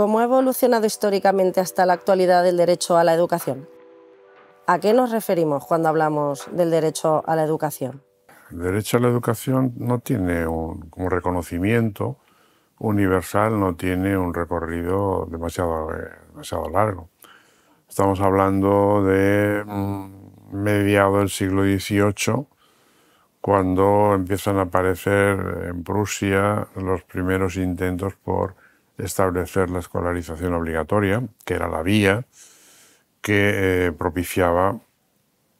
¿Cómo ha evolucionado históricamente hasta la actualidad el derecho a la educación? ¿A qué nos referimos cuando hablamos del derecho a la educación? El derecho a la educación no tiene un, reconocimiento universal, no tiene un recorrido demasiado, eh, demasiado largo. Estamos hablando de mm, mediados del siglo XVIII, cuando empiezan a aparecer en Prusia los primeros intentos por establecer la escolarización obligatoria, que era la vía que eh, propiciaba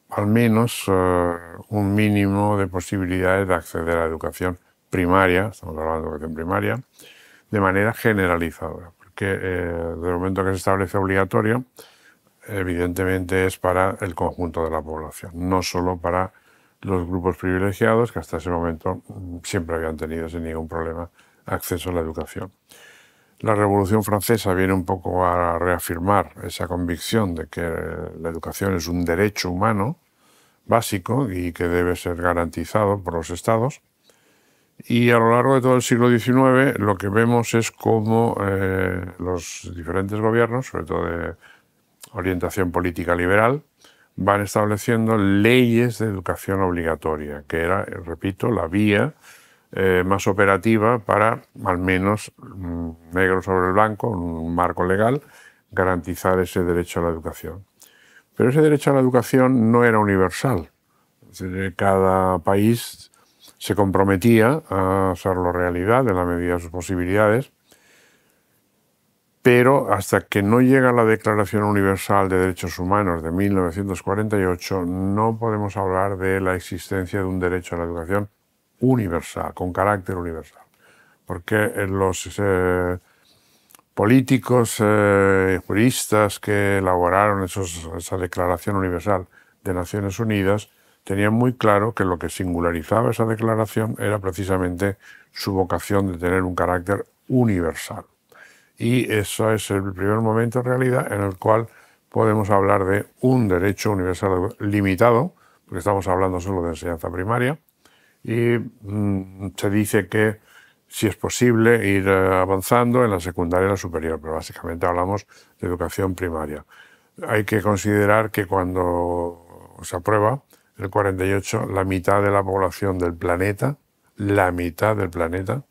al menos eh, un mínimo de posibilidades de acceder a la educación primaria, estamos hablando de educación primaria, de manera generalizadora, porque el eh, momento que se establece obligatorio, evidentemente es para el conjunto de la población, no solo para los grupos privilegiados que hasta ese momento mm, siempre habían tenido sin ningún problema acceso a la educación. La Revolución Francesa viene un poco a reafirmar esa convicción de que la educación es un derecho humano básico y que debe ser garantizado por los estados. Y a lo largo de todo el siglo XIX lo que vemos es cómo eh, los diferentes gobiernos, sobre todo de orientación política liberal, van estableciendo leyes de educación obligatoria, que era, repito, la vía eh, más operativa para, al menos mm, negro sobre el blanco, un marco legal, garantizar ese derecho a la educación. Pero ese derecho a la educación no era universal. cada país se comprometía a hacerlo realidad en la medida de sus posibilidades, pero hasta que no llega la Declaración Universal de Derechos Humanos de 1948 no podemos hablar de la existencia de un derecho a la educación universal, con carácter universal. Porque los eh, políticos, eh, juristas que elaboraron esa Declaración Universal de Naciones Unidas tenían muy claro que lo que singularizaba esa declaración era precisamente su vocación de tener un carácter universal. Y eso es el primer momento en realidad en el cual podemos hablar de un derecho universal limitado, porque estamos hablando solo de enseñanza primaria, y mm, se dice que, si es posible, ir eh, avanzando en la secundaria y la superior, pero básicamente hablamos de educación primaria. Hay que considerar que cuando se aprueba el 48, la mitad de la población del planeta, la mitad del planeta,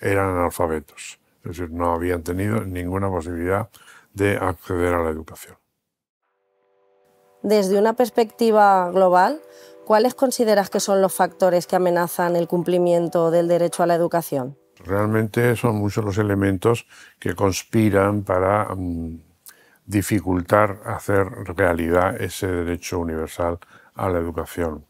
eran analfabetos. Es decir, no habían tenido ninguna posibilidad de acceder a la educación. Desde una perspectiva global, ¿cuáles consideras que son los factores que amenazan el cumplimiento del derecho a la educación? Realmente son muchos los elementos que conspiran para mm, dificultar hacer realidad ese derecho universal a la educación.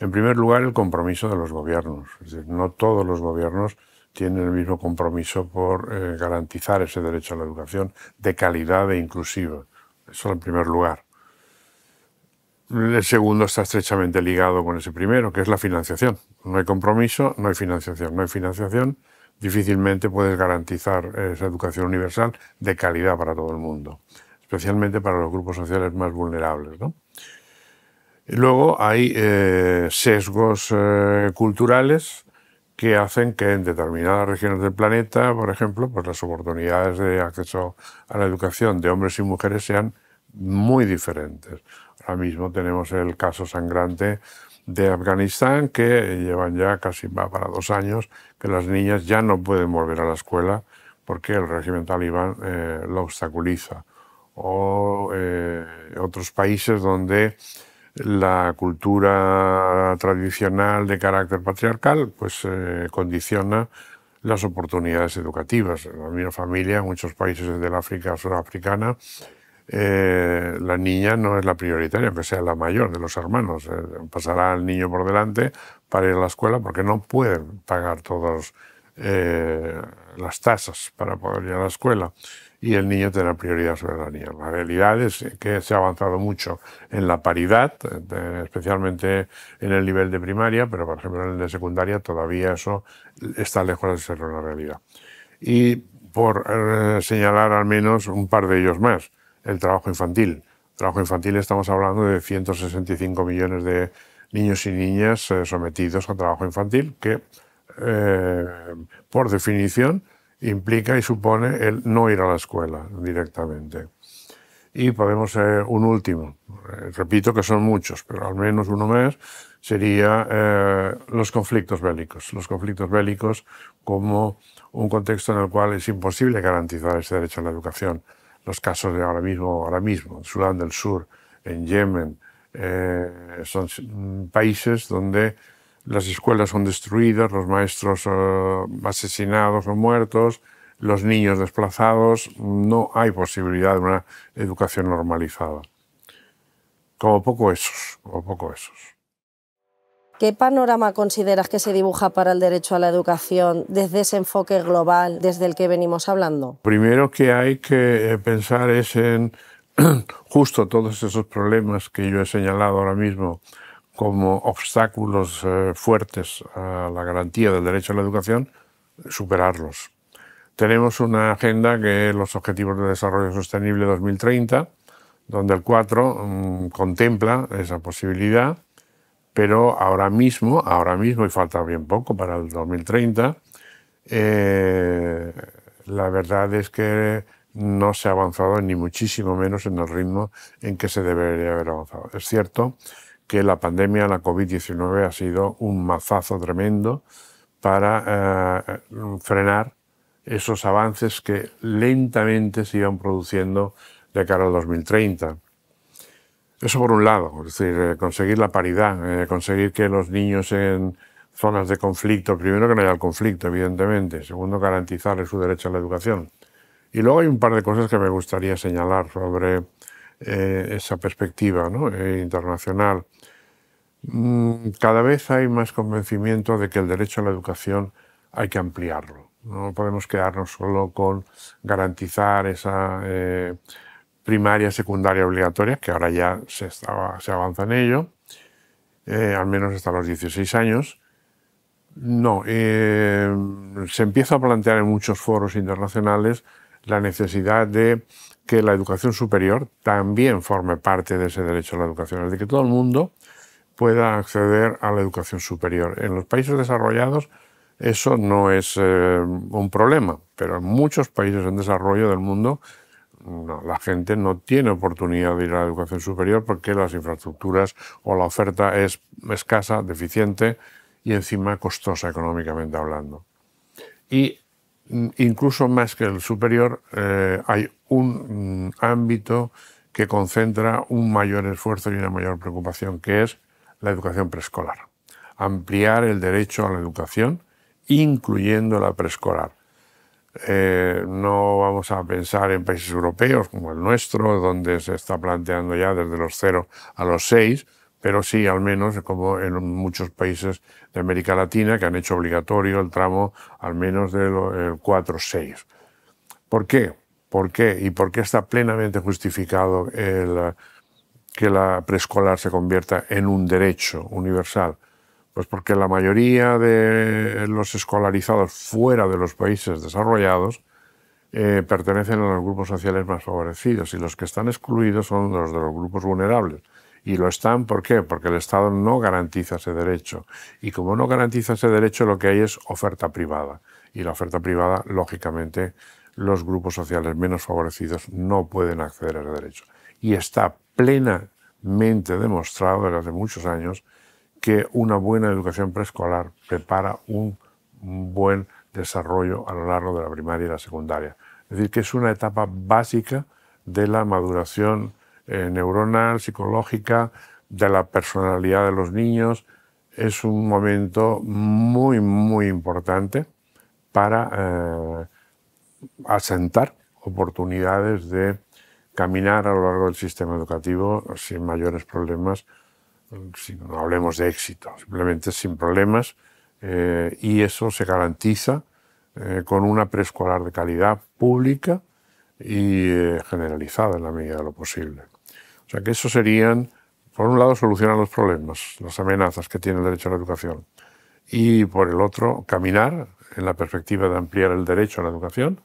En primer lugar, el compromiso de los gobiernos. no todos los gobiernos tienen el mismo compromiso por eh, garantizar ese derecho a la educación de calidad e inclusiva. Eso en primer lugar. El segundo está estrechamente ligado con ese primero, que es la financiación. No hay compromiso, no hay financiación. No hay financiación, difícilmente puedes garantizar esa educación universal de calidad para todo el mundo, especialmente para los grupos sociales más vulnerables. Luego hay eh, sesgos eh, culturales que hacen que en determinadas regiones del planeta, por ejemplo, pues las oportunidades de acceso a la educación de hombres y mujeres sean muy diferentes. Ahora mismo tenemos el caso sangrante de Afganistán, que llevan ya casi para dos años que las niñas ya no pueden volver a la escuela porque el régimen talibán eh, lo obstaculiza. O eh, otros países donde la cultura tradicional de carácter patriarcal pues, eh, condiciona las oportunidades educativas. En la familia, en muchos países del África surafricana, eh, la niña no es la prioritaria, aunque sea la mayor de los hermanos. Eh, pasará al niño por delante para ir a la escuela porque no pueden pagar todas eh, las tasas para poder ir a la escuela. Y el niño tendrá prioridad sobre la niña. La realidad es que se ha avanzado mucho en la paridad, especialmente en el nivel de primaria, pero por ejemplo en el de secundaria todavía eso está lejos de ser una realidad. Y por señalar al menos un par de ellos más el trabajo infantil. trabajo infantil estamos hablando de 165 millones de niños y niñas eh, sometidos a trabajo infantil, que eh, por definición implica y supone el no ir a la escuela directamente. Y podemos eh, un último, repito que son muchos, pero al menos uno más, sería los conflictos bélicos. Los conflictos bélicos como un contexto en el cual es imposible garantizar ese derecho a la educación los casos de ahora mismo, ahora mismo, en Sudán del Sur, en Yemen, eh, son mm, países donde las escuelas son destruidas, los maestros eh, asesinados o muertos, los niños desplazados, no hay posibilidad de una educación normalizada. Como poco esos, como poco esos. ¿Qué panorama consideras que se dibuja para el derecho a la educación desde ese enfoque global desde el que venimos hablando? Primero que hay que eh, pensar es en justo todos esos problemas que yo he señalado ahora mismo como obstáculos eh, fuertes a la garantía del derecho a la educación, superarlos. Tenemos una agenda que es los Objetivos de Desarrollo Sostenible 2030, donde el 4 mm, contempla esa posibilidad pero ahora mismo, ahora mismo, y falta bien poco para el 2030, eh, la verdad es que no se ha avanzado ni muchísimo menos en el ritmo en que se debería haber avanzado. Es cierto que la pandemia, la COVID-19, ha sido un mazazo tremendo para eh, frenar esos avances que lentamente se iban produciendo de cara al 2030. Eso por un lado, es decir, eh, conseguir la paridad, eh, conseguir que los niños en zonas de conflicto, primero que no haya conflicto, evidentemente, segundo garantizarles su derecho a la educación. Y luego hay un par de cosas que me gustaría señalar sobre eh, esa perspectiva internacional. Mm, cada vez hay más convencimiento de que el derecho a la educación hay que ampliarlo. No podemos quedarnos solo con garantizar esa primaria, secundaria obligatoria, que ahora ya se, avanza en ello, eh, al menos hasta los 16 años. No, eh, se empieza a plantear en muchos foros internacionales la necesidad de que la educación superior también forme parte de ese derecho a la educación, es de que todo el mundo pueda acceder a la educación superior. En los países desarrollados eso no es eh, un problema, pero en muchos países en desarrollo del mundo la gente no tiene oportunidad de ir a la educación superior porque las infraestructuras o la oferta es escasa, deficiente y encima costosa económicamente hablando. Y mm, incluso más que el superior, eh, hay un mm, ámbito que concentra un mayor esfuerzo y una mayor preocupación, que es la educación preescolar. Ampliar el derecho a la educación, incluyendo la preescolar. Eh, no vamos a pensar en países europeos como el nuestro, donde se está planteando ya desde los cero a los 6, pero sí al menos como en muchos países de América Latina que han hecho obligatorio el tramo al menos del 4-6. ¿Por qué? ¿Por qué? ¿Y por qué está plenamente justificado que la preescolar se convierta en un derecho universal? Pues porque la mayoría de los escolarizados fuera de los países desarrollados eh, pertenecen a los grupos sociales más favorecidos y los que están excluidos son los de los grupos vulnerables. Y lo están, ¿por qué? Porque el Estado no garantiza ese derecho. Y como no garantiza ese derecho, lo que hay es oferta privada. Y la oferta privada, lógicamente, los grupos sociales menos favorecidos no pueden acceder a ese derecho. Y está plenamente demostrado desde hace muchos años que una buena educación preescolar prepara un buen desarrollo a lo largo de la primaria y la secundaria. Es decir, que es una etapa básica de la maduración eh, neuronal, psicológica, de la personalidad de los niños. Es un momento muy, muy importante para eh, asentar oportunidades de caminar a lo largo del sistema educativo sin mayores problemas si no hablemos de éxito, simplemente sin problemas, eh, y eso se garantiza eh, con una preescolar de calidad pública y eh, generalizada en la medida de lo posible. O sea que eso serían, por un lado, solucionar los problemas, las amenazas que tiene el derecho a la educación, y por el otro, caminar en la perspectiva de ampliar el derecho a la educación,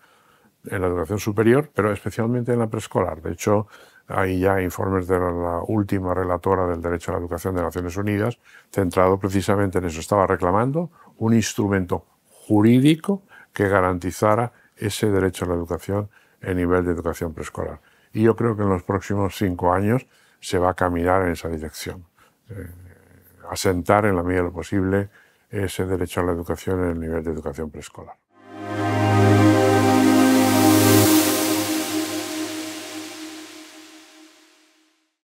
en la educación superior, pero especialmente en la preescolar. De hecho, hay ya informes de la última relatora del Derecho a la Educación de Naciones Unidas, centrado precisamente en eso. Estaba reclamando un instrumento jurídico que garantizara ese derecho a la educación en nivel de educación preescolar. Y yo creo que en los próximos cinco años se va a caminar en esa dirección. Eh, asentar en la medida de lo posible ese derecho a la educación en el nivel de educación preescolar.